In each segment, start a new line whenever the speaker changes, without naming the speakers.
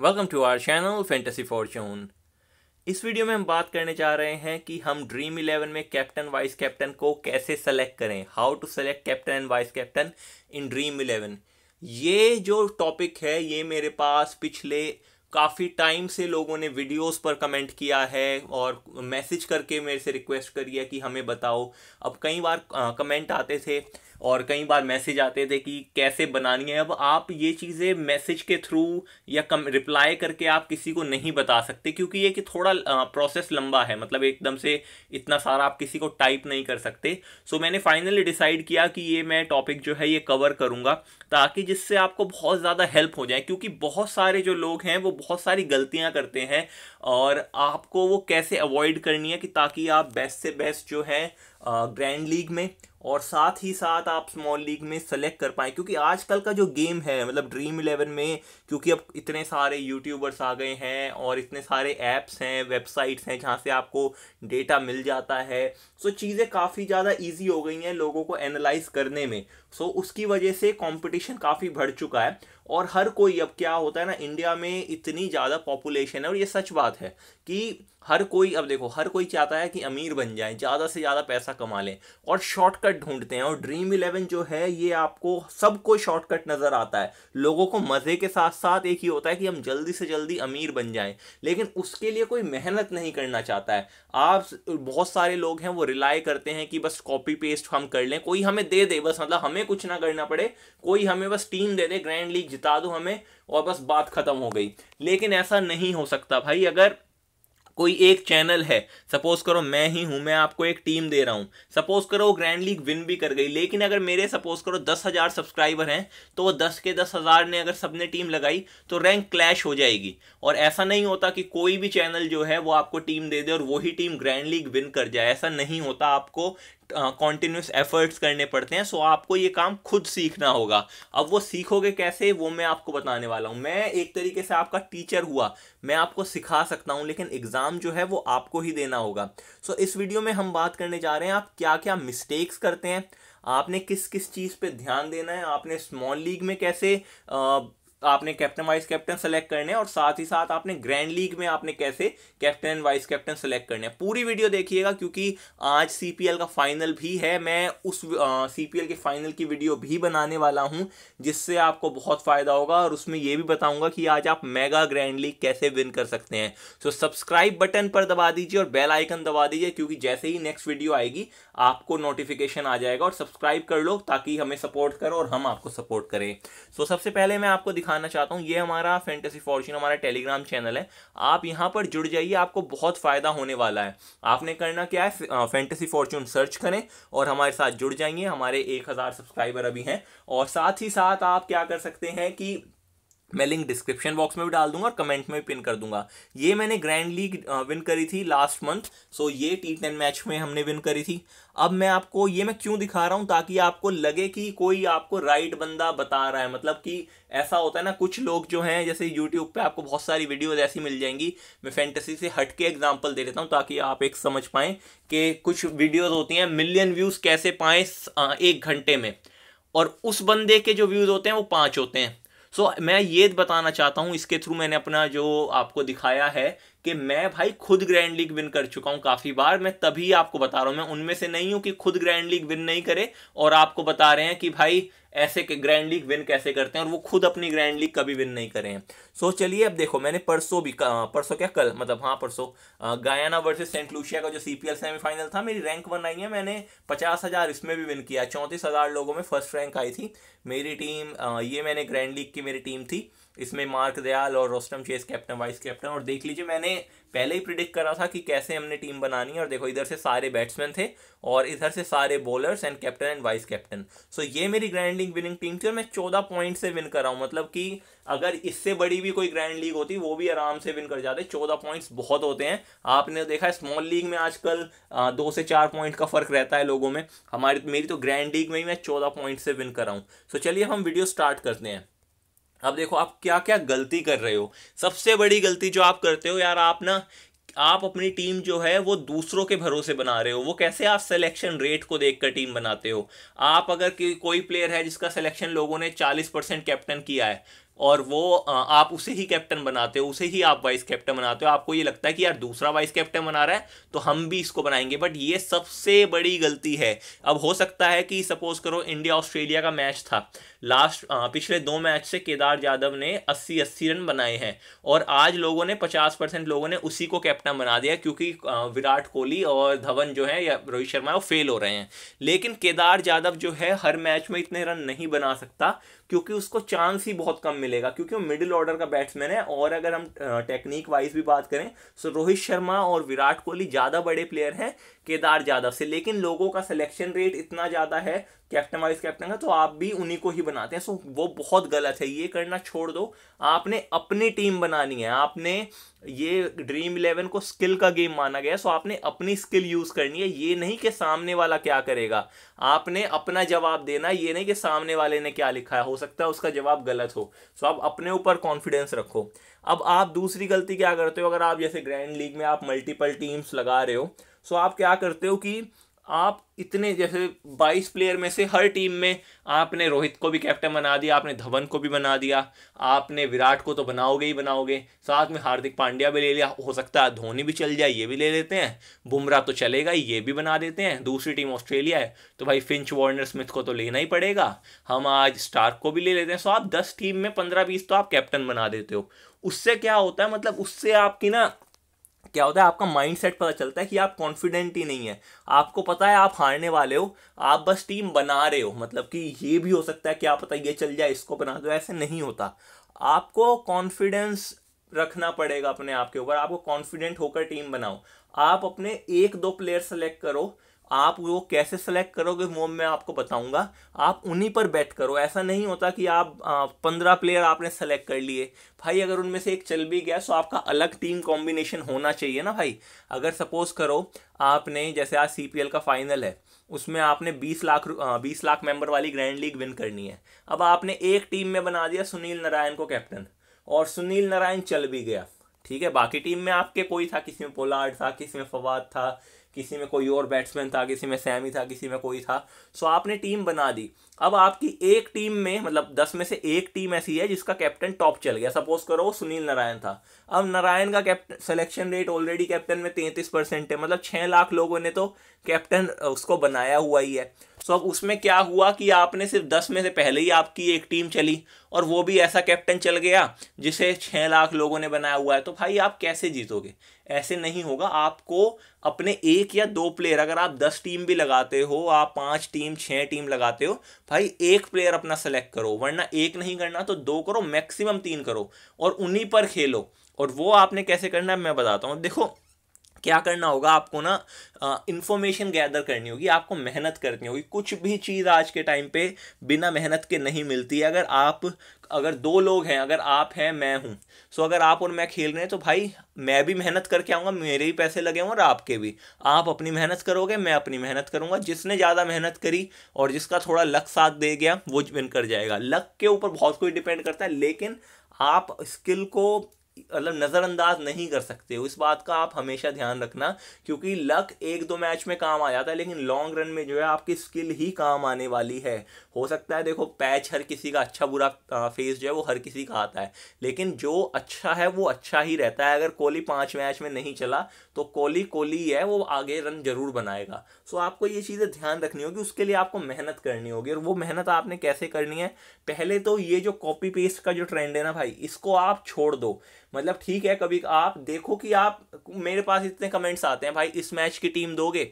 Welcome to our channel Fantasy Fortune इस video में हम बात करने जा रहे हैं कि हम ड्रीम इलेवन में कैप्टन वाइस कैप्टन को कैसे सेलेक्ट करें how to select captain and vice captain in Dream Eleven ये जो टॉपिक है ये मेरे पास पिछले काफ़ी टाइम से लोगों ने वीडियोस पर कमेंट किया है और मैसेज करके मेरे से रिक्वेस्ट करी है कि हमें बताओ अब कई बार कमेंट आते थे और कई बार मैसेज आते थे कि कैसे बनानी है अब आप ये चीज़ें मैसेज के थ्रू या कम रिप्लाई करके आप किसी को नहीं बता सकते क्योंकि ये कि थोड़ा प्रोसेस लंबा है मतलब एकदम से इतना सारा आप किसी को टाइप नहीं कर सकते सो मैंने फाइनली डिसाइड किया कि ये मैं टॉपिक जो है ये कवर करूँगा ताकि जिससे आपको बहुत ज़्यादा हेल्प हो जाए क्योंकि बहुत सारे जो लोग हैं वो बहुत सारी गलतियाँ करते हैं और आपको वो कैसे अवॉइड करनी है कि ताकि आप बेस्ट से बेस्ट जो है ग्रैंड लीग में और साथ ही साथ आप स्मॉल लीग में सेलेक्ट कर पाएँ क्योंकि आजकल का जो गेम है मतलब ड्रीम इलेवन में क्योंकि अब इतने सारे यूट्यूबर्स आ गए हैं और इतने सारे ऐप्स हैं वेबसाइट्स हैं जहाँ से आपको डेटा मिल जाता है सो चीज़ें काफ़ी ज़्यादा ईजी हो गई हैं लोगों को एनालाइज करने में सो उसकी वजह से कंपटीशन काफ़ी बढ़ चुका है और हर कोई अब क्या होता है ना इंडिया में इतनी ज़्यादा पॉपुलेशन है और ये सच बात है कि हर कोई अब देखो हर कोई चाहता है कि अमीर बन जाए ज़्यादा से ज़्यादा पैसा कमा लें और शॉर्टकट ढूंढते हैं और ड्रीम इलेवन जो है ये आपको सबको शॉर्टकट नज़र आता है लोगों को मज़े के साथ साथ एक ही होता है कि हम जल्दी से जल्दी अमीर बन जाएं लेकिन उसके लिए कोई मेहनत नहीं करना चाहता है आप बहुत सारे लोग हैं वो रिलाई करते हैं कि बस कॉपी पेस्ट हम कर लें कोई हमें दे दे बस मतलब हमें हमें कुछ ना करना पड़े कोई हमें बस टीम दे दे ग्रैंड लीग जिता दो हमें और बस बात खत्म हो गई लेकिन ऐसा नहीं हो सकता भाई अगर कोई एक चैनल है सपोज करो मैं ही हूं मैं आपको एक टीम दे रहा हूं सपोज करो ग्रैंड लीग विन भी कर गई लेकिन अगर मेरे सपोज करो दस हजार सब्सक्राइबर हैं तो वो दस के दस हजार ने अगर सबने टीम लगाई तो रैंक क्लैश हो जाएगी और ऐसा नहीं होता कि कोई भी चैनल जो है वो आपको टीम दे दे और वही टीम ग्रैंड लीग विन कर जाए ऐसा नहीं होता आपको कॉन्टिन्यूस uh, एफर्ट्स करने पड़ते हैं सो आपको ये काम खुद सीखना होगा अब वो सीखोगे कैसे वो मैं आपको बताने वाला हूँ मैं एक तरीके से आपका टीचर हुआ मैं आपको सिखा सकता हूँ लेकिन एग्ज़ाम जो है वो आपको ही देना होगा सो so, इस वीडियो में हम बात करने जा रहे हैं आप क्या क्या मिस्टेक्स करते हैं आपने किस किस चीज़ पे ध्यान देना है आपने स्मॉल लीग में कैसे आपने कैप्टन वाइस कैप्टन सेलेक्ट करने हैं और साथ ही साथ आपने ग्रैंड लीग में आपने कैसे captain and vice captain select करने हैं पूरी वीडियो देखिएगा क्योंकि आज सीपीएल का फाइनल भी है मैं उस सीपीएल के फाइनल की वीडियो भी बनाने वाला हूं जिससे आपको बहुत फायदा होगा और उसमें यह भी बताऊंगा कि आज आप मेगा ग्रैंड लीग कैसे विन कर सकते हैं सो सब्सक्राइब बटन पर दबा दीजिए और बेल आइकन दबा दीजिए क्योंकि जैसे ही नेक्स्ट वीडियो आएगी आपको नोटिफिकेशन आ जाएगा और सब्सक्राइब कर लो ताकि हमें सपोर्ट करो और हम आपको सपोर्ट करें सो so, सबसे पहले मैं आपको दिखा दिखाना चाहता हूँ ये हमारा फैंटेसी फॉर्चून हमारा टेलीग्राम चैनल है आप यहाँ पर जुड़ जाइए आपको बहुत फ़ायदा होने वाला है आपने करना क्या है फैंटेसी फॉर्चून सर्च करें और हमारे साथ जुड़ जाइए हमारे एक सब्सक्राइबर अभी हैं और साथ ही साथ आप क्या कर सकते हैं कि मैं लिंक डिस्क्रिप्शन बॉक्स में भी डाल दूंगा और कमेंट में भी पिन कर दूंगा ये मैंने ग्रैंड लीग विन करी थी लास्ट मंथ सो ये टी टेन मैच में हमने विन करी थी अब मैं आपको ये मैं क्यों दिखा रहा हूं ताकि आपको लगे कि कोई आपको राइट बंदा बता रहा है मतलब कि ऐसा होता है ना कुछ लोग जो हैं जैसे यूट्यूब पे आपको बहुत सारी वीडियोज ऐसी मिल जाएंगी मैं फैंटेसी से हट के एग्जाम्पल दे देता हूँ ताकि आप एक समझ पाए कि कुछ वीडियोज होती हैं मिलियन व्यूज़ कैसे पाए एक घंटे में और उस बंदे के जो व्यूज़ होते हैं वो पांच होते हैं सो so, मैं ये बताना चाहता हूँ इसके थ्रू मैंने अपना जो आपको दिखाया है कि मैं भाई खुद ग्रैंड लीग विन कर चुका हूं काफी बार मैं तभी आपको बता रहा हूं मैं उनमें से नहीं हूं कि खुद ग्रैंड लीग विन नहीं करे और आपको बता रहे हैं कि भाई ऐसे के ग्रैंड लीग विन कैसे करते हैं और वो खुद अपनी ग्रैंड लीग कभी विन नहीं करे हैं सो so, चलिए अब देखो मैंने परसों भी परसों क्या कल मतलब हाँ परसों गायना वर्सेस सेंट लूसिया का जो सीपीएल सेमीफाइनल था मेरी रैंक वन आई है मैंने पचास हज़ार इसमें भी विन किया चौंतीस हज़ार लोगों में फर्स्ट रैंक आई थी मेरी टीम ये मैंने ग्रैंड लीग की मेरी टीम थी इसमें मार्क दयाल और Roston Chase captain vice captain और देख लीजिए मैंने पहले ही प्रिडिक्ट करा था कि कैसे हमने टीम बनानी है और देखो इधर से सारे बैट्समैन थे और इधर से सारे bowlers and captain and vice captain so ये मेरी ग्रैंड लीग विनिंग टीम थी और मैं चौदह पॉइंट से विन कर रहा हूँ मतलब कि अगर इससे बड़ी भी कोई ग्रैंड लीग होती वो भी आराम से विन कर जाते चौदह पॉइंट्स बहुत होते हैं आपने देखा स्मॉल लीग में आजकल दो से चार पॉइंट का फर्क रहता है लोगों में हमारी मेरी तो ग्रैंड लीग में ही मैं चौदह पॉइंट से विन कर रहा हूँ सो चलिए हम वीडियो स्टार्ट करते हैं अब देखो आप क्या क्या गलती कर रहे हो सबसे बड़ी गलती जो आप करते हो यार आप ना आप अपनी टीम जो है वो दूसरों के भरोसे बना रहे हो वो कैसे आप सिलेक्शन रेट को देखकर टीम बनाते हो आप अगर कोई प्लेयर है जिसका सिलेक्शन लोगों ने 40 परसेंट कैप्टन किया है और वो आप उसे ही कैप्टन बनाते हो उसे ही आप वाइस कैप्टन बनाते हो आपको ये लगता है कि यार दूसरा वाइस कैप्टन बना रहा है तो हम भी इसको बनाएंगे बट ये सबसे बड़ी गलती है अब हो सकता है कि सपोज करो इंडिया ऑस्ट्रेलिया का मैच था लास्ट पिछले दो मैच से केदार यादव ने 80 80 रन बनाए हैं और आज लोगों ने 50 परसेंट लोगों ने उसी को कैप्टन बना दिया क्योंकि विराट कोहली और धवन जो है या रोहित शर्मा वो फेल हो रहे हैं लेकिन केदार यादव जो है हर मैच में इतने रन नहीं बना सकता क्योंकि उसको चांस ही बहुत कम मिलेगा क्योंकि वो मिडिल ऑर्डर का बैट्समैन है और अगर हम टेक्निक वाइज भी बात करें तो रोहित शर्मा और विराट कोहली ज़्यादा बड़े प्लेयर हैं केदार यादव से लेकिन लोगों का सिलेक्शन रेट इतना ज़्यादा है कैप्टन वाइस कैप्टन का तो आप भी उन्हीं को ही बनाते हैं सो वो बहुत गलत है ये करना छोड़ दो आपने अपनी टीम बनानी है आपने ये ड्रीम इलेवन को स्किल का गेम माना गया सो आपने अपनी स्किल यूज़ करनी है ये नहीं कि सामने वाला क्या करेगा आपने अपना जवाब देना ये नहीं कि सामने वाले ने क्या लिखा है हो सकता है उसका जवाब गलत हो सो आप अपने ऊपर कॉन्फिडेंस रखो अब आप दूसरी गलती क्या करते हो अगर आप जैसे ग्रैंड लीग में आप मल्टीपल टीम्स लगा रहे हो सो आप क्या करते हो कि आप इतने जैसे 22 प्लेयर में से हर टीम में आपने रोहित को भी कैप्टन बना दिया आपने धवन को भी बना दिया आपने विराट को तो बनाओगे ही बनाओगे साथ में हार्दिक पांड्या भी ले लिया हो सकता है धोनी भी चल जाए ये भी ले लेते हैं बुमराह तो चलेगा ही ये भी बना देते हैं दूसरी टीम ऑस्ट्रेलिया है तो भाई फिंच वार्नर स्मिथ को तो लेना ही पड़ेगा हम आज स्टार्क को भी ले लेते हैं सो आप दस टीम में पंद्रह बीस तो आप कैप्टन बना देते हो उससे क्या होता है मतलब उससे आपकी ना क्या होता है आपका माइंड सेट पता चलता है कि आप कॉन्फिडेंट ही नहीं है आपको पता है आप हारने वाले हो आप बस टीम बना रहे हो मतलब कि ये भी हो सकता है कि आप पता ये चल जाए इसको बना दो ऐसे नहीं होता आपको कॉन्फिडेंस रखना पड़ेगा अपने आप के ऊपर आपको कॉन्फिडेंट होकर टीम बनाओ आप अपने एक दो प्लेयर सेलेक्ट करो आप वो कैसे सेलेक्ट करोगे वो मैं आपको बताऊंगा आप उन्हीं पर बैट करो ऐसा नहीं होता कि आप पंद्रह प्लेयर आपने सेलेक्ट कर लिए भाई अगर उनमें से एक चल भी गया तो आपका अलग टीम कॉम्बिनेशन होना चाहिए ना भाई अगर सपोज करो आपने जैसे आज सी का फाइनल है उसमें आपने बीस लाख बीस लाख मेंबर वाली ग्रैंड लीग विन करनी है अब आपने एक टीम में बना दिया सुनील नारायण को कैप्टन और सुनील नारायण चल भी गया ठीक है बाकी टीम में आपके कोई था किसी में पोलार्ड था किसी में फवाद था किसी में कोई और बैट्समैन था किसी में सैमी था किसी में कोई था सो आपने टीम बना दी अब आपकी एक टीम में मतलब दस में से एक टीम ऐसी है जिसका कैप्टन टॉप चल गया सपोज करो सुनील नारायण था अब नारायण का captain selection rate already captain में तैंतीस परसेंट है मतलब छः लाख लोगों ने तो कैप्टन उसको बनाया हुआ ही है तो अब उसमें क्या हुआ कि आपने सिर्फ दस में से पहले ही आपकी एक टीम चली और वो भी ऐसा कैप्टन चल गया जिसे छः लाख लोगों ने बनाया हुआ है तो भाई आप कैसे जीतोगे ऐसे नहीं होगा आपको अपने एक या दो प्लेयर अगर आप दस टीम भी लगाते हो आप पांच टीम छः टीम लगाते हो भाई एक प्लेयर अपना सेलेक्ट करो वरना एक नहीं करना तो दो करो मैक्सिमम तीन करो और उन्हीं पर खेलो और वो आपने कैसे करना है मैं बताता हूँ देखो क्या करना होगा आपको ना इन्फॉर्मेशन गैदर करनी होगी आपको मेहनत करनी होगी कुछ भी चीज़ आज के टाइम पे बिना मेहनत के नहीं मिलती है अगर आप अगर दो लोग हैं अगर आप हैं मैं हूँ सो तो अगर आप और मैं खेल रहे हैं तो भाई मैं भी मेहनत करके आऊँगा मेरे भी पैसे लगे होंगे और आपके भी आप अपनी मेहनत करोगे मैं अपनी मेहनत करूँगा जिसने ज़्यादा मेहनत करी और जिसका थोड़ा लक साथ दे गया वो विन कर जाएगा लक के ऊपर बहुत कुछ डिपेंड करता है लेकिन आप स्किल को मतलब नज़रअंदाज नहीं कर सकते हो इस बात का आप हमेशा ध्यान रखना क्योंकि लक एक दो मैच में काम आ जाता है लेकिन लॉन्ग रन में जो है आपकी स्किल ही काम आने वाली है हो सकता है देखो पैच हर किसी का अच्छा बुरा फेस जो है वो हर किसी का आता है लेकिन जो अच्छा है वो अच्छा ही रहता है अगर कोहली पाँच मैच में नहीं चला तो कोहली कोहली है वो आगे रन जरूर बनाएगा सो आपको ये चीज़ें ध्यान रखनी होगी उसके लिए आपको मेहनत करनी होगी और वो मेहनत आपने कैसे करनी है पहले तो ये जो कॉपी पेस्ट का जो ट्रेंड है ना भाई इसको आप छोड़ दो मतलब ठीक है कभी आप देखो कि आप मेरे पास इतने कमेंट्स आते हैं भाई इस मैच की टीम दोगे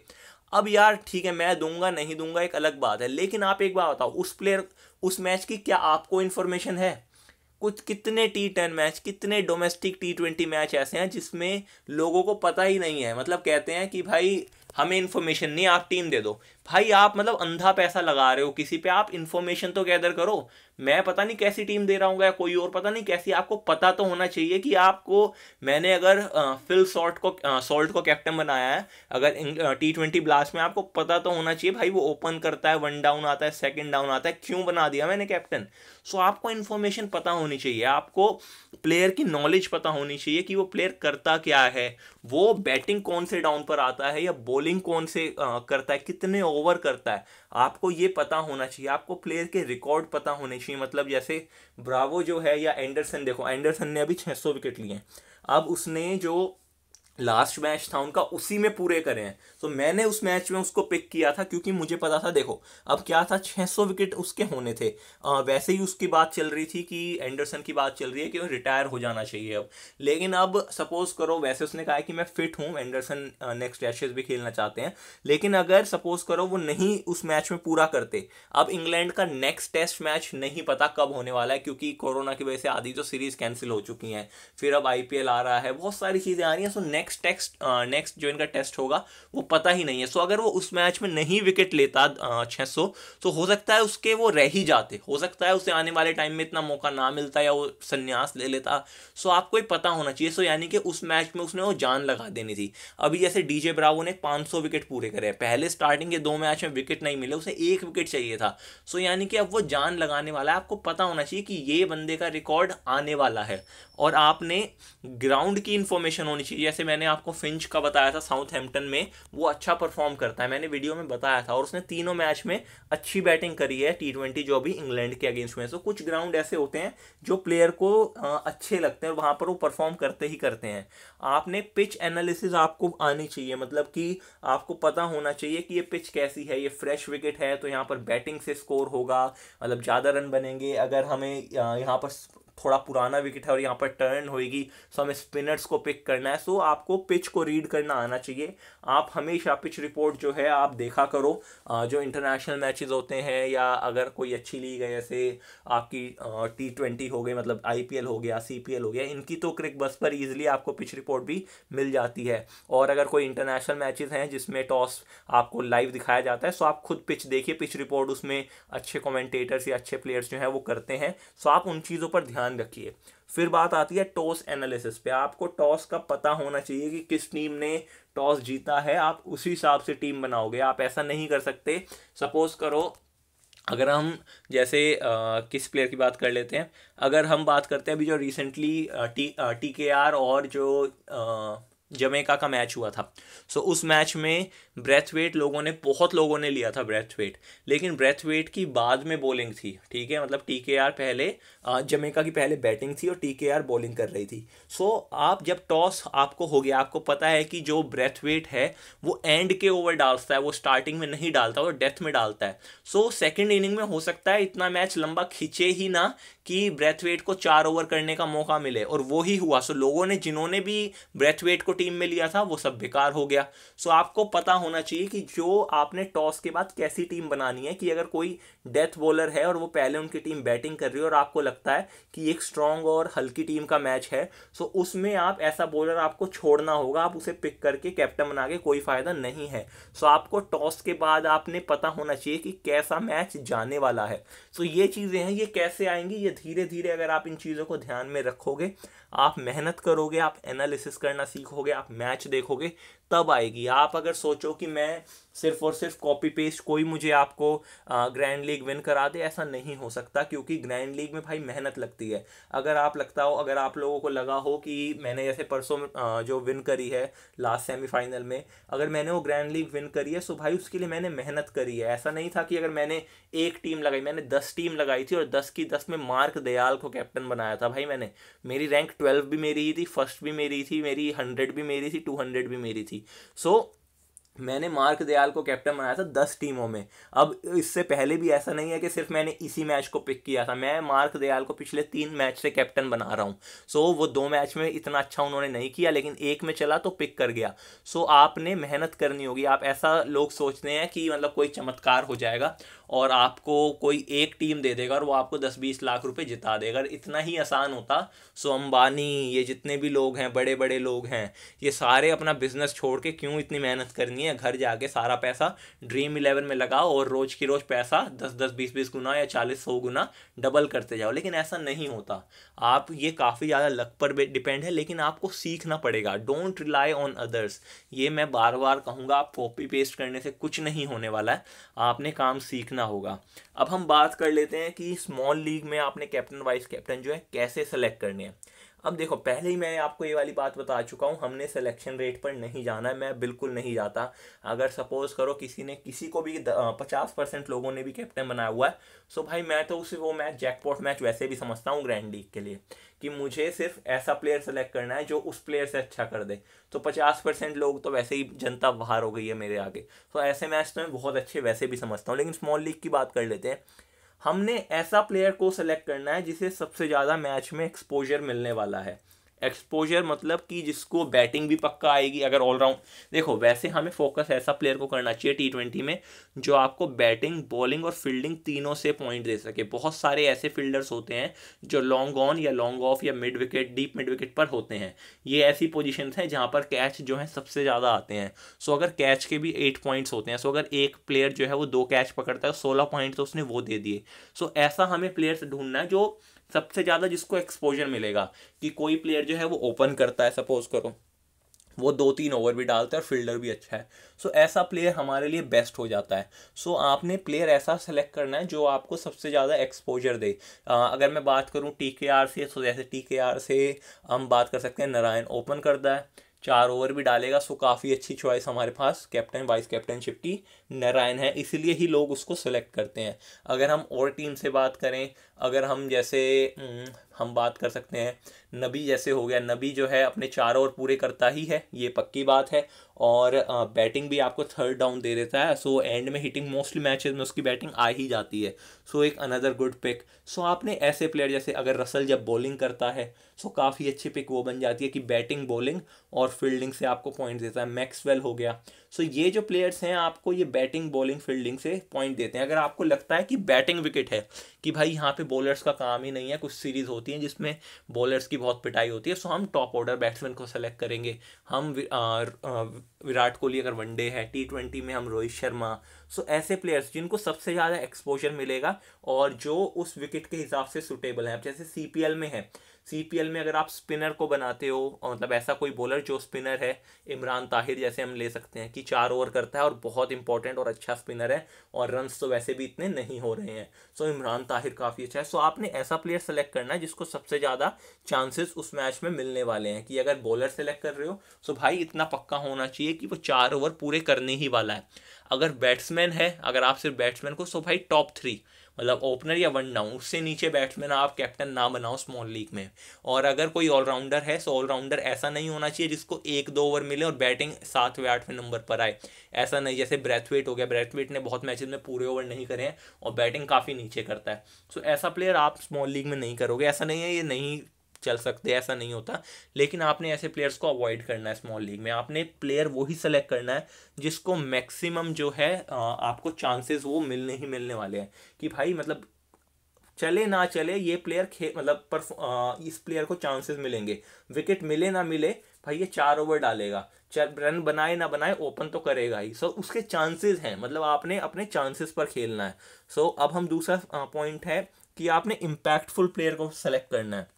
अब यार ठीक है मैं दूंगा नहीं दूंगा एक अलग बात है लेकिन आप एक बार बताओ उस प्लेयर उस मैच की क्या आपको इन्फॉर्मेशन है कुछ कितने टी टेन मैच कितने डोमेस्टिक टी ट्वेंटी मैच ऐसे हैं जिसमें लोगों को पता ही नहीं है मतलब कहते हैं कि भाई हमें इन्फॉर्मेशन नहीं आप टीम दे दो भाई आप मतलब अंधा पैसा लगा रहे हो किसी पे आप इन्फॉर्मेशन तो गैदर करो मैं पता नहीं कैसी टीम दे रहा हूँ या कोई और पता नहीं कैसी आपको पता तो होना चाहिए कि आपको मैंने अगर फिल सॉल्ट को सॉल्ट को कैप्टन बनाया है अगर टी ट्वेंटी ब्लास्ट में आपको पता तो होना चाहिए भाई वो ओपन करता है वन डाउन आता है सेकेंड डाउन आता है क्यों बना दिया मैंने कैप्टन सो आपको इन्फॉर्मेशन पता होनी चाहिए आपको प्लेयर की नॉलेज पता होनी चाहिए कि वो प्लेयर करता क्या है वो बैटिंग कौन से डाउन पर आता है या बॉलिंग कौन से करता है कितने ओवर करता है आपको ये पता होना चाहिए आपको प्लेयर के रिकॉर्ड पता होने चाहिए मतलब जैसे ब्रावो जो है या एंडरसन देखो एंडरसन ने अभी 600 विकेट लिए हैं अब उसने जो लास्ट मैच था उनका उसी में पूरे करें हैं तो मैंने उस मैच में उसको पिक किया था क्योंकि मुझे पता था देखो अब क्या था 600 विकेट उसके होने थे आ, वैसे ही उसकी बात चल रही थी कि एंडरसन की बात चल रही है कि वो रिटायर हो जाना चाहिए अब लेकिन अब सपोज करो वैसे उसने कहा कि मैं फिट हूँ एंडरसन नेक्स्ट एशेज भी खेलना चाहते हैं लेकिन अगर सपोज करो वो नहीं उस मैच में पूरा करते अब इंग्लैंड का नेक्स्ट टेस्ट मैच नहीं पता कब होने वाला है क्योंकि कोरोना की वजह से आधी तो सीरीज कैंसिल हो चुकी हैं फिर अब आई आ रहा है बहुत सारी चीज़ें आ रही हैं so next next test next जो इनका टेस्ट होगा वो पता ही नहीं है सो अगर वो उस मैच में नहीं विकेट लेता छः uh, सौ तो हो सकता है उसके वो रह ही जाते हो सकता है उसे आने वाले टाइम में इतना मौका ना मिलता या वो संन्यास ले लेता सो आपको ही पता होना चाहिए सो यानी कि उस मैच में उसने वो जान लगा देनी थी अभी जैसे डी ब्रावो ने पाँच विकेट पूरे करे पहले स्टार्टिंग के दो मैच में विकेट नहीं मिले उसे एक विकेट चाहिए था सो यानी कि अब वो जान लगाने वाला है आपको पता होना चाहिए कि ये बंदे का रिकॉर्ड आने वाला है और आपने ग्राउंड की इंफॉर्मेशन होनी चाहिए जैसे मैंने आपको फिंच का बताया था साउथ हेम्पटन में वो अच्छा परफॉर्म करता है मैंने वीडियो में बताया था और उसने तीनों मैच में अच्छी बैटिंग करी है टी ट्वेंटी जो अभी इंग्लैंड के अगेंस्ट में सो तो कुछ ग्राउंड ऐसे होते हैं जो प्लेयर को अच्छे लगते हैं वहाँ पर वो परफॉर्म करते ही करते हैं आपने पिच एनालिसिस आपको आनी चाहिए मतलब कि आपको पता होना चाहिए कि ये पिच कैसी है ये फ्रेश विकेट है तो यहाँ पर बैटिंग से स्कोर होगा मतलब ज़्यादा रन बनेंगे अगर हमें यहाँ पर थोड़ा पुराना विकेट है और यहाँ पर टर्न होएगी सो हमें स्पिनर्स को पिक करना है सो आपको पिच को रीड करना आना चाहिए आप हमेशा पिच रिपोर्ट जो है आप देखा करो जो इंटरनेशनल मैचेस होते हैं या अगर कोई अच्छी लीग है जैसे आपकी टी ट्वेंटी हो गई मतलब आईपीएल हो गया सीपीएल हो गया इनकी तो क्रिक बस पर ईजिली आपको पिच रिपोर्ट भी मिल जाती है और अगर कोई इंटरनेशनल मैचेस हैं जिसमें टॉस आपको लाइव दिखाया जाता है सो आप खुद पिच देखिए पिच रिपोर्ट उसमें अच्छे कॉमेंटेटर्स या अच्छे प्लेयर्स जो हैं वो करते हैं सो आप उन चीज़ों पर ध्यान ध्यान रखिए फिर बात आती है टॉस एनालिसिस पे आपको टॉस का पता होना चाहिए कि किस टीम ने टॉस जीता है आप उसी हिसाब से टीम बनाओगे आप ऐसा नहीं कर सकते सपोज करो अगर हम जैसे आ, किस प्लेयर की बात कर लेते हैं अगर हम बात करते हैं अभी जो recently T T K R और जो आ, जमेका का मैच हुआ था सो so, उस मैच में ब्रेथवेट लोगों ने बहुत लोगों ने लिया था ब्रेथवेट लेकिन ब्रेथवेट की बाद में बॉलिंग थी ठीक है मतलब टी पहले जमेका की पहले बैटिंग थी और टी बॉलिंग कर रही थी सो so, आप जब टॉस आपको हो गया आपको पता है कि जो ब्रेथवेट है वो एंड के ओवर डालता है वो स्टार्टिंग में नहीं डालता वो डेथ में डालता है सो so, सेकेंड इनिंग में हो सकता है इतना मैच लंबा खींचे ही ना कि ब्रेथवेट को चार ओवर करने का मौका मिले और वो ही हुआ सो लोगों ने जिन्होंने भी ब्रेथवेट को टीम में लिया था वो सब बेकार हो गया सो आपको पता होना चाहिए कि जो आपने टॉस के बाद कैसी टीम बनानी है कि अगर कोई डेथ बॉलर है और वो पहले उनकी टीम बैटिंग कर रही है और आपको लगता है कि एक स्ट्रांग और हल्की टीम का मैच है सो उसमें आप ऐसा बॉलर आपको छोड़ना होगा आप उसे पिक करके कैप्टन बना के कोई फ़ायदा नहीं है सो आपको टॉस के बाद आपने पता होना चाहिए कि कैसा मैच जाने वाला है सो ये चीज़ें हैं ये कैसे आएंगी ये धीरे धीरे अगर आप इन चीज़ों को ध्यान में रखोगे आप मेहनत करोगे आप एनालिसिस करना सीखोगे आप मैच देखोगे तब आएगी आप अगर सोचो कि मैं सिर्फ और सिर्फ कॉपी पेस्ट कोई मुझे आपको ग्रैंड लीग विन करा दे ऐसा नहीं हो सकता क्योंकि ग्रैंड लीग में भाई मेहनत लगती है अगर आप लगता हो अगर आप लोगों को लगा हो कि मैंने जैसे परसों जो विन करी है लास्ट सेमीफाइनल में अगर मैंने वो ग्रैंड लीग विन करी है सो तो भाई उसके लिए मैंने मेहनत करी है ऐसा नहीं था कि अगर मैंने एक टीम लगाई मैंने दस टीम लगाई थी और दस की दस में मार्क दयाल को कैप्टन बनाया था भाई मैंने मेरी रैंक ट्वेल्व भी मेरी ही थी फर्स्ट भी मेरी थी मेरी हंड्रेड भी मेरी थी टू हंड्रेड भी मेरी थी सो so, मैंने मार्क दयाल को कैप्टन बनाया था दस टीमों में अब इससे पहले भी ऐसा नहीं है कि सिर्फ मैंने इसी मैच को पिक किया था मैं मार्क दयाल को पिछले तीन मैच से कैप्टन बना रहा हूँ सो so, वो दो मैच में इतना अच्छा उन्होंने नहीं किया लेकिन एक में चला तो पिक कर गया सो so, आपने मेहनत करनी होगी आप ऐसा लोग सोचते हैं कि मतलब कोई चमत्कार हो जाएगा और आपको कोई एक टीम दे देगा और वो आपको दस बीस लाख रुपए जिता देगा इतना ही आसान होता सो अंबानी ये जितने भी लोग हैं बड़े बड़े लोग हैं ये सारे अपना बिजनेस छोड़ के क्यों इतनी मेहनत करनी है घर जाके सारा पैसा ड्रीम इलेवन में लगाओ और रोज़ की रोज़ पैसा दस दस बीस बीस गुना या चालीस सौ गुना डबल करते जाओ लेकिन ऐसा नहीं होता आप ये काफ़ी ज़्यादा लक पर डिपेंड है लेकिन आपको सीखना पड़ेगा डोंट रिलाई ऑन अदर्स ये मैं बार बार कहूँगा आप कॉपी पेस्ट करने से कुछ नहीं होने वाला है आपने काम सीखना लेना होगा अब हम बात कर लेते हैं कि स्मॉल लीग में आपने कैप्टन वाइस कैप्टन जो है कैसे सेलेक्ट करने हैं अब देखो पहले ही मैं आपको ये वाली बात बता चुका हूँ हमने सिलेक्शन रेट पर नहीं जाना है मैं बिल्कुल नहीं जाता अगर सपोज़ करो किसी ने किसी को भी पचास परसेंट लोगों ने भी कैप्टन बनाया हुआ है सो भाई मैं तो उसे वो मैच जैकपॉट मैच वैसे भी समझता हूँ ग्रैंड लीग के लिए कि मुझे सिर्फ ऐसा प्लेयर सेलेक्ट करना है जो उस प्लेयर से अच्छा कर दे तो पचास परसेंट लोग तो वैसे ही जनता बाहर हो गई है मेरे आगे तो ऐसे मैच तो मैं बहुत अच्छे वैसे भी समझता हूँ लेकिन स्मॉल लीग की बात कर लेते हैं हमने ऐसा प्लेयर को सेलेक्ट करना है जिसे सबसे ज़्यादा मैच में एक्सपोजर मिलने वाला है एक्सपोजर मतलब कि जिसको बैटिंग भी पक्का आएगी अगर ऑलराउंड देखो वैसे हमें फोकस ऐसा प्लेयर को करना चाहिए टी ट्वेंटी में जो आपको बैटिंग बॉलिंग और फील्डिंग तीनों से पॉइंट दे सके बहुत सारे ऐसे फील्डर्स होते हैं जो लॉन्ग ऑन या लॉन्ग ऑफ या mid wicket deep mid wicket पर होते हैं ये ऐसी पोजिशन हैं जहाँ पर कैच जो है सबसे ज़्यादा आते हैं सो अगर कैच के भी एट पॉइंट्स होते हैं सो अगर एक प्लेयर जो है वो दो कैच पकड़ता है सोलह पॉइंट तो उसने वो दे दिए सो ऐसा हमें प्लेयर्स ढूंढना है जो सबसे ज़्यादा जिसको एक्सपोजर मिलेगा कि कोई प्लेयर जो है वो ओपन करता है सपोज करो वो दो तीन ओवर भी डालता है और फील्डर भी अच्छा है सो so, ऐसा प्लेयर हमारे लिए बेस्ट हो जाता है सो so, आपने प्लेयर ऐसा सेलेक्ट करना है जो आपको सबसे ज़्यादा एक्सपोजर दे आ, अगर मैं बात करूँ टी के आर से तो जैसे टी के आर से हम बात कर सकते हैं नारायण ओपन करता है चार ओवर भी डालेगा सो काफ़ी अच्छी चॉइस हमारे पास कैप्टन वाइस कैप्टनशिप की नारायण है इसीलिए ही लोग उसको सेलेक्ट करते हैं अगर हम और टीम से बात करें अगर हम जैसे हम्म। हम बात कर सकते हैं नबी जैसे हो गया नबी जो है अपने चार ओवर पूरे करता ही है ये पक्की बात है और बैटिंग भी आपको थर्ड डाउन दे देता है सो एंड में हिटिंग मोस्टली मैचेस में उसकी बैटिंग आ ही जाती है सो एक अनदर गुड पिक सो आपने ऐसे प्लेयर जैसे अगर रसल जब बॉलिंग करता है सो काफ़ी अच्छी पिक वो बन जाती है कि बैटिंग बॉलिंग और फील्डिंग से आपको पॉइंट देता है मैक्सवेल हो गया सो ये जो प्लेयर्स हैं आपको ये बैटिंग बॉलिंग फील्डिंग से पॉइंट देते हैं अगर आपको लगता है कि बैटिंग विकेट है कि भाई यहाँ पे बॉलर्स का काम ही नहीं है कुछ सीरीज़ होती हैं जिसमें बॉलर्स की बहुत पिटाई होती है सो हम टॉप ऑर्डर बैट्समैन को सेलेक्ट करेंगे हम विराट कोहली अगर वनडे है टी ट्वेंटी में हम रोहित शर्मा सो ऐसे प्लेयर्स जिनको सबसे ज़्यादा एक्सपोजर मिलेगा और जो उस विकेट के हिसाब से सुटेबल है जैसे सी में है सीपीएल में अगर आप स्पिनर को बनाते हो मतलब ऐसा कोई बॉलर जो स्पिनर है इमरान ताहिर जैसे हम ले सकते हैं कि चार ओवर करता है और बहुत इंपॉर्टेंट और अच्छा स्पिनर है और रन्स तो वैसे भी इतने नहीं हो रहे हैं सो इमरान ताहिर काफ़ी अच्छा है सो आपने ऐसा प्लेयर सेलेक्ट करना है जिसको सबसे ज़्यादा चांसेस उस मैच में मिलने वाले हैं कि अगर बॉलर सेलेक्ट कर रहे हो सो भाई इतना पक्का होना चाहिए कि वो चार ओवर पूरे करने ही वाला है अगर बैट्समैन है अगर आप सिर्फ बैट्समैन को सो भाई टॉप थ्री मतलब ओपनर या वन डाउन उससे नीचे बैट्समैन आप कैप्टन ना बनाओ स्मॉल लीग में और अगर कोई ऑलराउंडर है सो ऑलराउंडर ऐसा नहीं होना चाहिए जिसको एक दो ओवर मिले और बैटिंग सातवें आठवें नंबर पर आए ऐसा नहीं जैसे ब्रेथवेट हो गया ब्रेथवेट ने बहुत मैचेज में पूरे ओवर नहीं करे हैं और बैटिंग काफ़ी नीचे करता है सो ऐसा प्लेयर आप स्मॉल लीग में नहीं करोगे ऐसा नहीं है ये नहीं चल सकते ऐसा नहीं होता लेकिन आपने ऐसे प्लेयर्स को अवॉइड करना है स्मॉल लीग में आपने प्लेयर वही सेलेक्ट करना है जिसको मैक्सिमम जो है आपको चांसेस वो मिलने ही मिलने वाले हैं कि भाई मतलब चले ना चले ये प्लेयर खे मतलब पर इस प्लेयर को चांसेस मिलेंगे विकेट मिले ना मिले भाई ये चार ओवर डालेगा चार रन बनाए ना बनाए ओपन तो करेगा ही सो so, उसके चांसेस हैं मतलब आपने अपने चांसेस पर खेलना है सो so, अब हम दूसरा पॉइंट है कि आपने इम्पैक्टफुल प्लेयर को सेलेक्ट करना है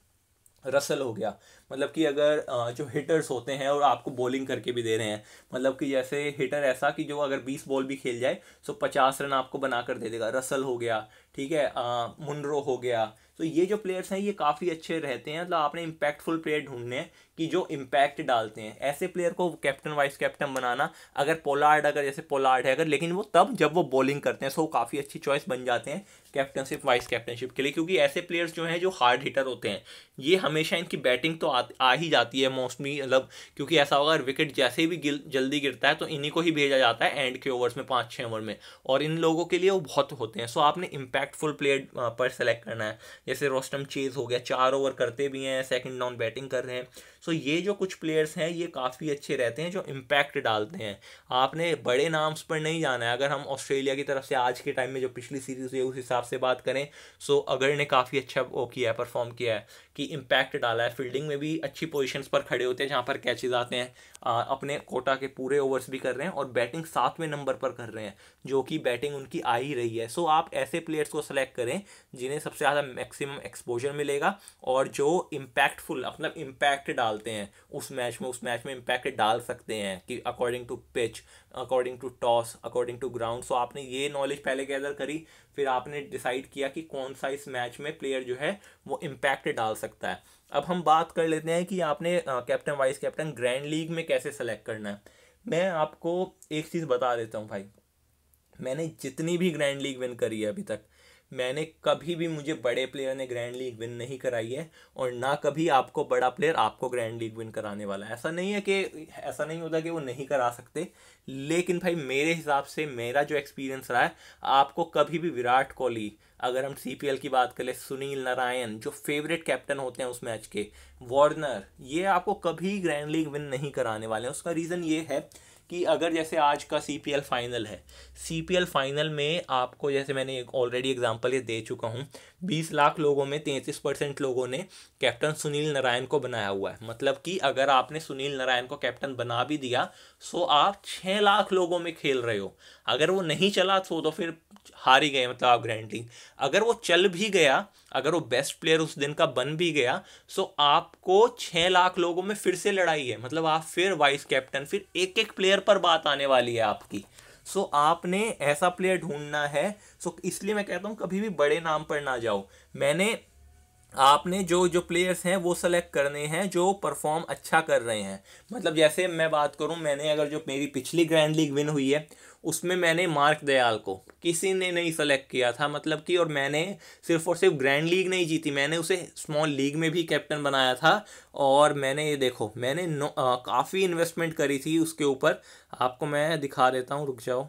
रसल हो गया मतलब कि अगर जो हिटर्स होते हैं और आपको बॉलिंग करके भी दे रहे हैं मतलब कि जैसे हिटर ऐसा कि जो अगर बीस बॉल भी खेल जाए तो पचास रन आपको बना कर दे देगा रसल हो गया ठीक है मुनरो हो गया तो ये जो प्लेयर्स हैं ये काफ़ी अच्छे रहते हैं मतलब आपने इम्पैक्टफुल प्लेयर ढूंढने हैं कि जो इम्पैक्ट डालते हैं ऐसे प्लेयर को कैप्टन वाइस कैप्टन बनाना अगर पोलार्ड अगर जैसे पोलार्ड है अगर लेकिन वो तब जब वो बॉलिंग करते हैं सो काफ़ी अच्छी चॉइस बन जाते हैं कैप्टनशिप वाइस कैप्टनशिप के लिए क्योंकि ऐसे प्लेयर्स जो हैं जो हार्ड हिटर होते हैं ये हमेशा इनकी बैटिंग तो आ, आ ही जाती है मोस्टली मतलब क्योंकि ऐसा होगा विकेट जैसे भी गिल, जल्दी गिरता है तो इन्हीं को ही भेजा जाता है एंड के ओवर्स में पाँच छः ओवर में और इन लोगों के लिए वो बहुत होते हैं सो आपने इम्पैक्टफुल प्लेयर पर सेलेक्ट करना है जैसे रोस्टम चेज हो गया चार ओवर करते भी हैं सेकंड डाउन बैटिंग कर रहे हैं सो ये जो कुछ प्लेयर्स हैं ये काफ़ी अच्छे रहते हैं जो इम्पैक्ट डालते हैं आपने बड़े नाम्स पर नहीं जाना है अगर हम ऑस्ट्रेलिया की तरफ से आज के टाइम में जो पिछली सीरीज हुई उस हिसाब से बात करें सो अगर ने काफ़ी अच्छा वो किया है परफॉर्म किया है कि इम्पैक्ट डाला है फील्डिंग में भी अच्छी पोजिशंस पर खड़े होते हैं जहाँ पर कैचेज आते हैं आ, अपने कोटा के पूरे ओवर्स भी कर रहे हैं और बैटिंग सातवें नंबर पर कर रहे हैं जो कि बैटिंग उनकी आ ही रही है सो आप ऐसे प्लेयर्स को सेलेक्ट करें जिन्हें सबसे ज़्यादा मैक्सिमम एक्सपोजर मिलेगा और जो इम्पैक्टफुल मतलब इम्पैक्ट डालते हैं उस मैच में उस मैच में इम्पैक्ट डाल सकते हैं कि according to pitch according to toss according to ground so आपने ये नॉलेज पहले गैदर करी फिर आपने डिसाइड किया कि कौन सा इस मैच में प्लेयर जो है वो इम्पैक्ट डाल सकता है अब हम बात कर लेते हैं कि आपने captain vice captain grand league में कैसे सेलेक्ट करना है मैं आपको एक चीज़ बता देता हूँ भाई मैंने जितनी भी ग्रैंड लीग विन करी है अभी तक मैंने कभी भी मुझे बड़े प्लेयर ने ग्रैंड लीग विन नहीं कराई है और ना कभी आपको बड़ा प्लेयर आपको ग्रैंड लीग विन कराने वाला है ऐसा नहीं है कि ऐसा नहीं होता कि वो नहीं करा सकते लेकिन भाई मेरे हिसाब से मेरा जो एक्सपीरियंस रहा है आपको कभी भी विराट कोहली अगर हम सी की बात करें सुनील नारायण जो फेवरेट कैप्टन होते हैं उस मैच के वार्नर ये आपको कभी ग्रैंड लीग विन नहीं कराने वाले हैं उसका रीज़न ये है कि अगर जैसे आज का सी फाइनल है सी फाइनल में आपको जैसे मैंने ऑलरेडी एग्जाम्पल ये दे चुका हूँ बीस लाख लोगों में तैंतीस परसेंट लोगों ने कैप्टन सुनील नारायण को बनाया हुआ है मतलब कि अगर आपने सुनील नारायण को कैप्टन बना भी दिया सो आप छः लाख लोगों में खेल रहे हो अगर वो नहीं चला तो, तो फिर हार ही गए मतलब आप ग्रैंडिंग अगर वो चल भी गया अगर वो बेस्ट प्लेयर उस दिन का बन भी गया सो आपको छः लाख लोगों में फिर से लड़ाई है मतलब आप फिर वाइस कैप्टन फिर एक एक प्लेयर पर बात आने वाली है आपकी सो so, आपने ऐसा प्लेयर ढूंढना है सो so, इसलिए मैं कहता हूँ कभी भी बड़े नाम पर ना जाओ मैंने आपने जो जो प्लेयर्स हैं वो सेलेक्ट करने हैं जो परफॉर्म अच्छा कर रहे हैं मतलब जैसे मैं बात करूँ मैंने अगर जो मेरी पिछली ग्रैंड लीग विन हुई है उसमें मैंने मार्क दयाल को किसी ने नहीं सेलेक्ट किया था मतलब कि और मैंने सिर्फ और सिर्फ ग्रैंड लीग नहीं जीती मैंने उसे स्मॉल लीग में भी कैप्टन बनाया था और मैंने ये देखो मैंने काफ़ी इन्वेस्टमेंट करी थी उसके ऊपर आपको मैं दिखा देता हूँ रुक जाओ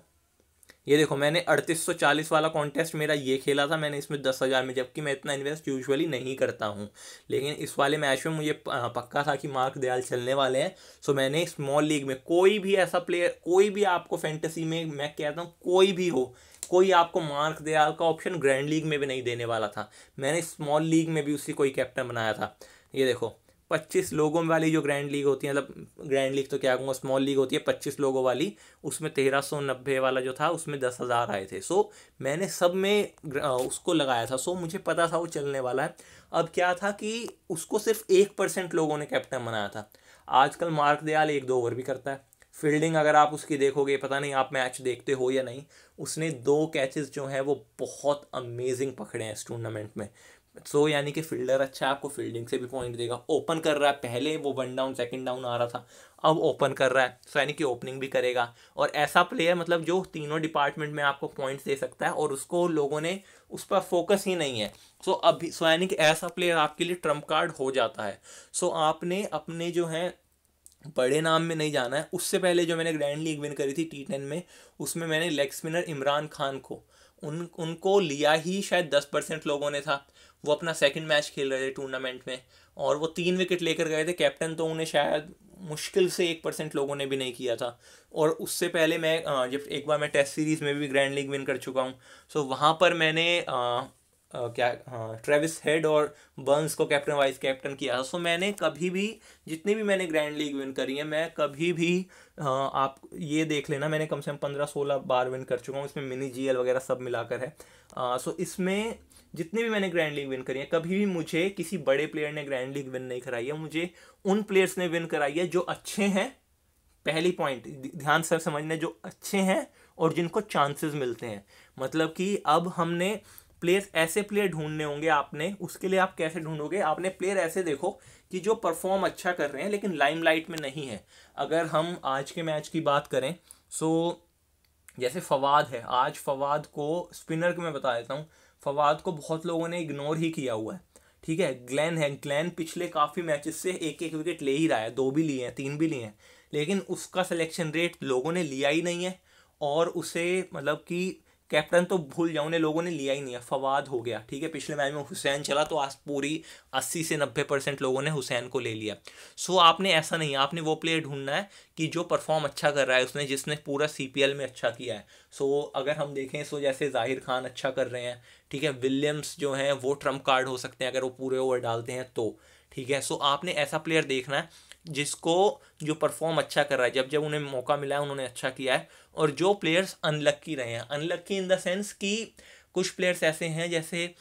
ये देखो मैंने अड़तीस सौ चालीस वाला कॉन्टेस्ट मेरा ये खेला था मैंने इसमें दस हज़ार में जबकि मैं इतना इन्वेस्ट यूजुअली नहीं करता हूँ लेकिन इस वाले मैच में मुझे पक्का था कि मार्क दयाल चलने वाले हैं सो मैंने स्मॉल लीग में कोई भी ऐसा प्लेयर कोई भी आपको फैंटेसी में मैं कहता हूँ कोई भी हो कोई आपको मार्क दयाल का ऑप्शन ग्रैंड लीग में भी नहीं देने वाला था मैंने स्मॉल लीग में भी उसी कोई कैप्टन बनाया था ये देखो पच्चीस लोगों वाली जो ग्रैंड लीग होती है मतलब ग्रैंड लीग तो क्या कहूँगा स्मॉल लीग होती है पच्चीस लोगों वाली उसमें तेरह सौ नब्बे वाला जो था उसमें दस हज़ार आए थे सो मैंने सब में उसको लगाया था सो मुझे पता था वो चलने वाला है अब क्या था कि उसको सिर्फ एक परसेंट लोगों ने कैप्टन बनाया था आजकल मार्क दयाल एक दो ओवर भी करता है फील्डिंग अगर आप उसकी देखोगे पता नहीं आप मैच देखते हो या नहीं उसने दो कैचेस जो हैं वो बहुत अमेजिंग पकड़े हैं इस टूर्नामेंट में सो so, यानी कि फील्डर अच्छा है आपको फील्डिंग से भी पॉइंट देगा ओपन कर रहा है पहले वो वन डाउन सेकंड डाउन आ रहा था अब ओपन कर रहा है सो so, यानी कि ओपनिंग भी करेगा और ऐसा प्लेयर मतलब जो तीनों डिपार्टमेंट में आपको पॉइंट्स दे सकता है और उसको लोगों ने उस पर फोकस ही नहीं है सो so, अभी सो so, यानी कि ऐसा प्लेयर आपके लिए ट्रम्प कार्ड हो जाता है सो so, आपने अपने जो हैं बड़े नाम में नहीं जाना है उससे पहले जो मैंने ग्रैंड लीग विन करी थी टी टेन में उसमें मैंने लेग स्पिनर इमरान खान को उन उनको लिया ही शायद दस परसेंट लोगों ने था वो अपना सेकंड मैच खेल रहे थे टूर्नामेंट में और वो तीन विकेट लेकर गए थे कैप्टन तो उन्हें शायद मुश्किल से एक परसेंट लोगों ने भी नहीं किया था और उससे पहले मैं जब एक बार मैं टेस्ट सीरीज़ में भी ग्रैंड लीग विन कर चुका हूँ सो वहाँ पर मैंने क्या हाँ ट्रेविस हेड और बर्न्स को कैप्टन वाइस कैप्टन किया सो मैंने कभी भी जितनी भी मैंने ग्रैंड लीग विन करी है मैं कभी भी आ, आप ये देख लेना मैंने कम से कम पंद्रह सोलह बार विन कर चुका हूँ इसमें मिनी जी वगैरह सब मिलाकर है आ, सो इसमें जितने भी मैंने ग्रैंड लीग विन करी है कभी भी मुझे किसी बड़े प्लेयर ने ग्रैंड लीग विन नहीं कराई है मुझे उन प्लेयर्स ने विन कराई है जो अच्छे हैं पहली पॉइंट ध्यान से समझने जो अच्छे हैं और जिनको चांसेस मिलते हैं मतलब कि अब हमने प्लेयर्स ऐसे प्लेयर ढूंढने होंगे आपने उसके लिए आप कैसे ढूंढोगे आपने प्लेयर ऐसे देखो कि जो परफॉर्म अच्छा कर रहे हैं लेकिन लाइमलाइट में नहीं है अगर हम आज के मैच की बात करें सो जैसे फवाद है आज फवाद को स्पिनर के मैं बता देता हूँ फवाद को बहुत लोगों ने इग्नोर ही किया हुआ है ठीक है ग्लैन है ग्लैन पिछले काफ़ी मैचेस से एक एक विकेट ले ही रहा है दो भी लिए हैं तीन भी लिए हैं लेकिन उसका सिलेक्शन रेट लोगों ने लिया ही नहीं है और उसे मतलब कि कैप्टन तो भूल जाओ उन्हें लोगों ने लिया ही नहीं है फवाद हो गया ठीक है पिछले मैच में हुसैन चला तो आज पूरी अस्सी से नब्बे परसेंट लोगों ने हुसैन को ले लिया सो आपने ऐसा नहीं आपने वो प्लेयर ढूंढना है कि जो परफॉर्म अच्छा कर रहा है उसने जिसने पूरा सी में अच्छा किया है सो अगर हम देखें सो जैसे जाहिर खान अच्छा कर रहे हैं ठीक है विलियम्स जो हैं वो ट्रम्प कार्ड हो सकते हैं अगर वो पूरे ओवर डालते हैं तो ठीक है सो आपने ऐसा प्लेयर देखना है जिसको जो परफॉर्म अच्छा कर रहा है जब जब उन्हें मौका मिला है उन्होंने अच्छा किया है और जो प्लेयर्स अनलक्की रहे हैं अनलक्की इन द सेंस कि कुछ प्लेयर्स ऐसे हैं जैसे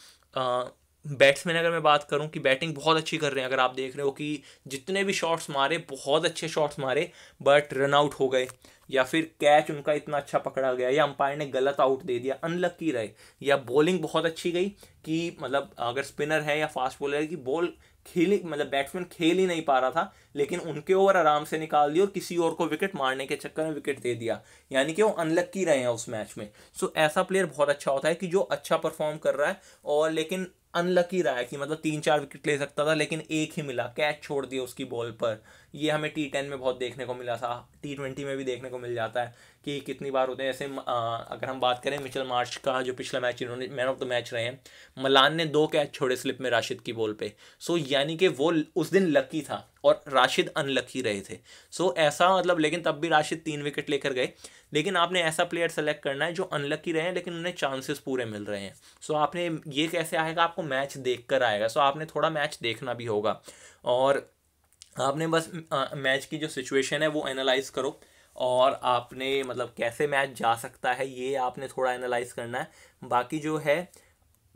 बैट्समैन अगर मैं बात करूं कि बैटिंग बहुत अच्छी कर रहे हैं अगर आप देख रहे हो कि जितने भी शॉट्स मारे बहुत अच्छे शॉट्स मारे बट रन आउट हो गए या फिर कैच उनका इतना अच्छा पकड़ा गया या अंपायर ने गलत आउट दे दिया अनलक्की रहे या बॉलिंग बहुत अच्छी गई कि मतलब अगर स्पिनर है या फास्ट बॉलर है कि बॉल खेल मतलब बैट्समैन खेल ही नहीं पा रहा था लेकिन उनके ओवर आराम से निकाल दिया और किसी और को विकेट मारने के चक्कर में विकेट दे दिया यानी कि वो अनलक्की रहे हैं उस मैच में सो ऐसा प्लेयर बहुत अच्छा होता है कि जो अच्छा परफॉर्म कर रहा है और लेकिन अनलकी रहा है कि मतलब तीन चार विकेट ले सकता था लेकिन एक ही मिला कैच छोड़ दिया उसकी बॉल पर ये हमें टी टेन में बहुत देखने को मिला था टी ट्वेंटी में भी देखने को मिल जाता है कि कितनी बार होते हैं ऐसे अगर हम बात करें मिचल मार्च का जो पिछला मैच इन्होंने मैन ऑफ द मैच रहे हैं मलान ने दो कैच छोड़े स्लिप में राशिद की बॉल पे सो यानी कि वो उस दिन लकी था और राशिद अनलकी रहे थे सो ऐसा मतलब लेकिन तब भी राशिद तीन विकेट लेकर गए लेकिन आपने ऐसा प्लेयर सेलेक्ट करना है जो अनलकी रहे हैं लेकिन उन्हें चांसेस पूरे मिल रहे हैं सो आपने ये कैसे आएगा आपको मैच देख कर आएगा सो आपने थोड़ा मैच देखना भी होगा और आपने बस मैच की जो सिचुएशन है वो एनालाइज करो और आपने मतलब कैसे मैच जा सकता है ये आपने थोड़ा एनालाइज करना है बाकी जो है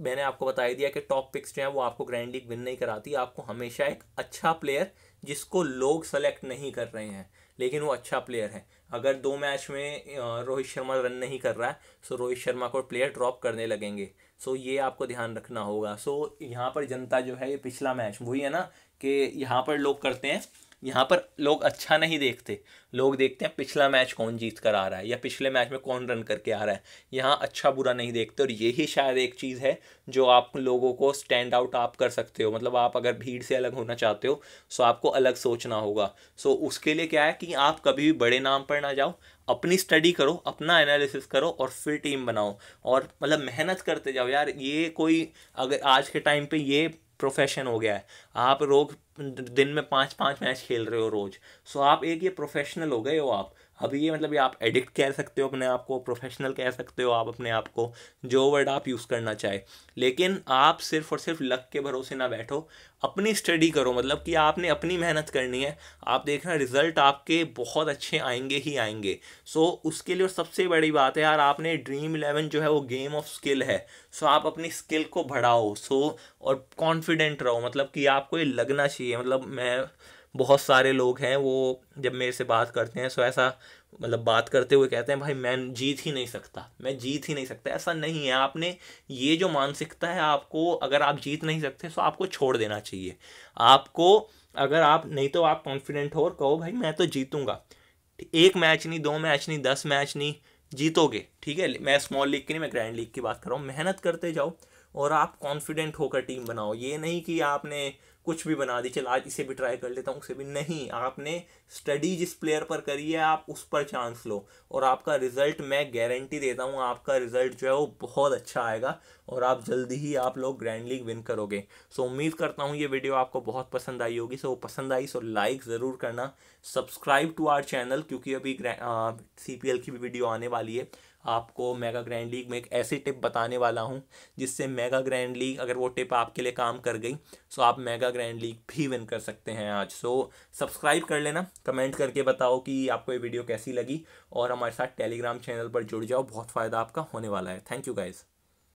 मैंने आपको बता दिया कि टॉप पिक्स जो है वो आपको ग्रैंड लीग विन नहीं कराती आपको हमेशा एक अच्छा प्लेयर जिसको लोग सेलेक्ट नहीं कर रहे हैं लेकिन वो अच्छा प्लेयर है अगर दो मैच में रोहित शर्मा रन नहीं कर रहा है सो रोहित शर्मा को प्लेयर ड्रॉप करने लगेंगे सो ये आपको ध्यान रखना होगा सो यहाँ पर जनता जो है ये पिछला मैच वही है ना कि यहाँ पर लोग करते हैं यहाँ पर लोग अच्छा नहीं देखते लोग देखते हैं पिछला मैच कौन जीत कर आ रहा है या पिछले मैच में कौन रन करके आ रहा है यहाँ अच्छा बुरा नहीं देखते और यही शायद एक चीज़ है जो आप लोगों को स्टैंड आउट आप कर सकते हो मतलब आप अगर भीड़ से अलग होना चाहते हो सो तो आपको अलग सोचना होगा सो उसके लिए क्या है कि आप कभी भी बड़े नाम पर ना जाओ अपनी स्टडी करो अपना एनालिसिस करो और फिर टीम बनाओ और मतलब मेहनत करते जाओ यार ये कोई अगर आज के टाइम पे ये प्रोफेशन हो गया है आप रोज दिन में पाँच पाँच मैच खेल रहे हो रोज़ सो आप एक ये प्रोफेशनल हो गए हो आप अब ये मतलब ये आप एडिक्ट कह सकते हो अपने आप को प्रोफेशनल कह सकते हो आप अपने आप को जो वर्ड आप यूज़ करना चाहे लेकिन आप सिर्फ और सिर्फ लक के भरोसे ना बैठो अपनी स्टडी करो मतलब कि आपने अपनी मेहनत करनी है आप देखना रिजल्ट आपके बहुत अच्छे आएंगे ही आएंगे सो उसके लिए सबसे बड़ी बात है यार आपने ड्रीम इलेवन जो है वो गेम ऑफ स्किल है सो आप अपनी स्किल को बढ़ाओ सो और कॉन्फिडेंट रहो मतलब कि आपको ये लगना चाहिए मतलब मैं बहुत सारे लोग हैं वो जब मेरे से बात करते हैं सो ऐसा मतलब बात करते हुए कहते हैं भाई मैं जीत ही नहीं सकता मैं जीत ही नहीं सकता ऐसा नहीं है आपने ये जो मानसिकता है आपको अगर आप जीत नहीं सकते सो आपको छोड़ देना चाहिए आपको अगर आप नहीं तो आप कॉन्फिडेंट हो और कहो भाई मैं तो जीतूंगा एक मैच नहीं दो मैच नहीं दस मैच नहीं जीतोगे ठीक है मैं स्मॉल लीग की नहीं मैं ग्रैंड लीग की बात कर रहा हूँ मेहनत करते जाओ और आप कॉन्फिडेंट होकर टीम बनाओ ये नहीं कि आपने कुछ भी बना दी चल आज इसे भी ट्राई कर लेता हूँ उसे भी नहीं आपने स्टडी जिस प्लेयर पर करी है आप उस पर चांस लो और आपका रिजल्ट मैं गारंटी देता हूँ आपका रिजल्ट जो है वो बहुत अच्छा आएगा और आप जल्दी ही आप लोग ग्रैंड लीग विन करोगे सो उम्मीद करता हूँ ये वीडियो आपको बहुत पसंद आई होगी सो पसंद आई सो लाइक ज़रूर करना सब्सक्राइब टू आर चैनल क्योंकि अभी सी की भी वीडियो आने वाली है आपको मेगा ग्रैंड लीग में एक ऐसी टिप बताने वाला हूँ जिससे मेगा ग्रैंड लीग अगर वो टिप आपके लिए काम कर गई सो तो आप मेगा ग्रैंड लीग भी विन कर सकते हैं आज सो सब्सक्राइब कर लेना कमेंट करके बताओ कि आपको ये वीडियो कैसी लगी और हमारे साथ टेलीग्राम चैनल पर जुड़ जाओ बहुत फ़ायदा आपका होने वाला है थैंक यू गाइज़